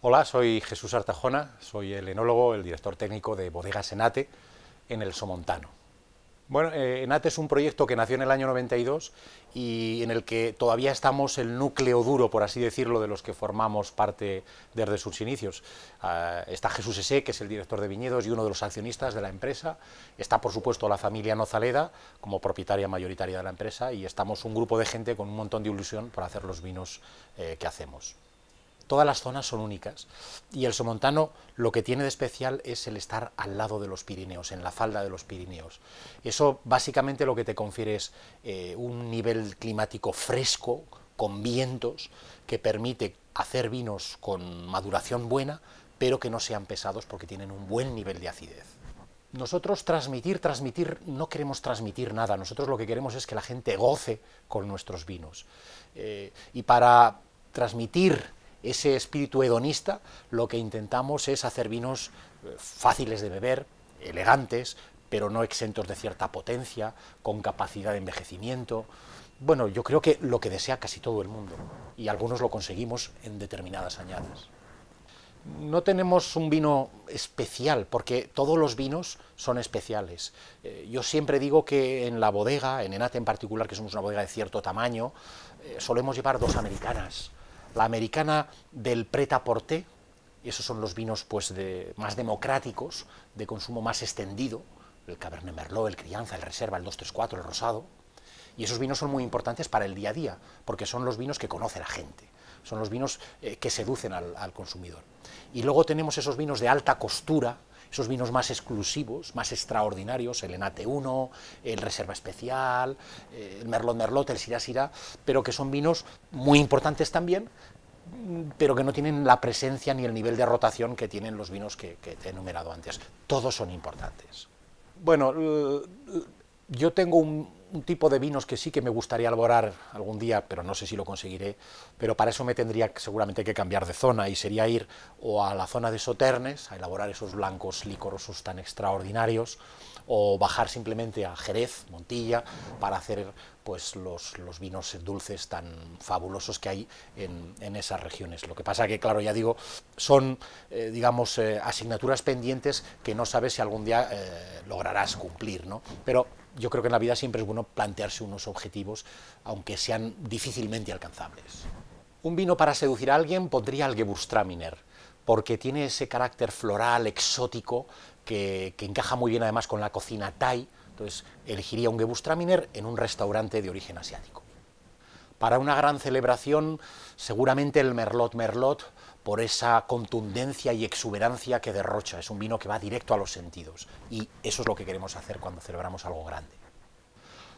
Hola, soy Jesús Artajona, soy el enólogo, el director técnico de Bodegas Enate en el Somontano. Bueno, eh, Enate es un proyecto que nació en el año 92 y en el que todavía estamos el núcleo duro, por así decirlo, de los que formamos parte desde sus inicios. Ah, está Jesús Ese, que es el director de viñedos y uno de los accionistas de la empresa. Está, por supuesto, la familia Nozaleda como propietaria mayoritaria de la empresa y estamos un grupo de gente con un montón de ilusión por hacer los vinos eh, que hacemos todas las zonas son únicas. Y el somontano lo que tiene de especial es el estar al lado de los Pirineos, en la falda de los Pirineos. Eso básicamente lo que te confiere es eh, un nivel climático fresco, con vientos, que permite hacer vinos con maduración buena, pero que no sean pesados porque tienen un buen nivel de acidez. Nosotros transmitir, transmitir, no queremos transmitir nada, nosotros lo que queremos es que la gente goce con nuestros vinos. Eh, y para transmitir ese espíritu hedonista, lo que intentamos es hacer vinos eh, fáciles de beber, elegantes, pero no exentos de cierta potencia, con capacidad de envejecimiento. Bueno, yo creo que lo que desea casi todo el mundo, y algunos lo conseguimos en determinadas añadas. No tenemos un vino especial, porque todos los vinos son especiales. Eh, yo siempre digo que en la bodega, en Enate en particular, que somos una bodega de cierto tamaño, eh, solemos llevar dos americanas, la americana del pret à porter esos son los vinos pues, de, más democráticos, de consumo más extendido, el Cabernet Merlot, el Crianza, el Reserva, el 234, el Rosado, y esos vinos son muy importantes para el día a día, porque son los vinos que conoce la gente, son los vinos eh, que seducen al, al consumidor. Y luego tenemos esos vinos de alta costura, esos vinos más exclusivos, más extraordinarios, el Enate 1, el Reserva Especial, eh, el Merlot Merlot, el Sira Sira, pero que son vinos muy importantes también, pero que no tienen la presencia ni el nivel de rotación que tienen los vinos que, he enumerado antes. Todos son importantes. Bueno, yo tengo un, un tipo de vinos que sí que me gustaría elaborar algún día, pero no sé si lo conseguiré, pero para eso me tendría seguramente que cambiar de zona y sería ir o a la zona de Soternes a elaborar esos blancos licorosos tan extraordinarios o bajar simplemente a Jerez, Montilla, para hacer pues los, los vinos dulces tan fabulosos que hay en, esas regiones. Lo que pasa que, claro, ya digo, son, eh, digamos, eh, asignaturas pendientes que no sabes si algún día eh, lograrás cumplir, ¿no? Pero yo creo que en la vida siempre es bueno plantearse unos objetivos, aunque sean difícilmente alcanzables. Un vino para seducir a alguien pondría al Gewürztraminer, porque tiene ese carácter floral, exótico, que, encaja muy bien además con la cocina Thai, entonces elegiría un gebustraminer en un restaurante de origen asiático. Para una gran celebración, seguramente el Merlot Merlot, por esa contundencia y exuberancia que derrocha. Es un vino que va directo a los sentidos y eso es lo que queremos hacer cuando celebramos algo grande.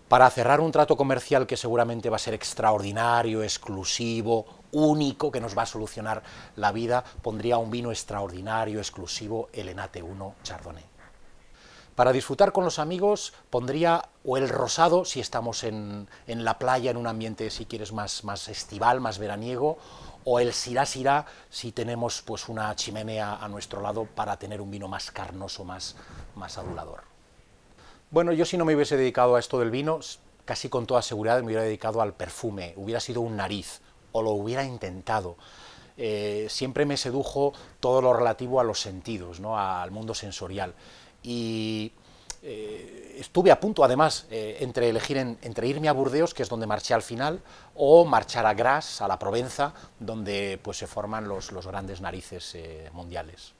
Para cerrar un trato comercial que seguramente va a ser extraordinario, exclusivo, único, que nos va a solucionar la vida, pondría un vino extraordinario, exclusivo, el Enate 1 Chardonnay. Para disfrutar con los amigos pondría o el rosado, si estamos en, la playa, en un ambiente, si quieres, más, más estival, más veraniego, o el sirá sirá si tenemos pues una chimenea a nuestro lado para tener un vino más carnoso, más, más adulador. Bueno, yo si no me hubiese dedicado a esto del vino, casi con toda seguridad me hubiera dedicado al perfume, hubiera sido un nariz, o lo hubiera intentado. Eh, siempre me sedujo todo lo relativo a los sentidos, ¿no? al mundo sensorial y eh, estuve a punto, además, eh, entre elegir entre irme a Burdeos, que es donde marché al final, o marchar a Gras, a la Provenza, donde pues, se forman los, grandes narices eh, mundiales.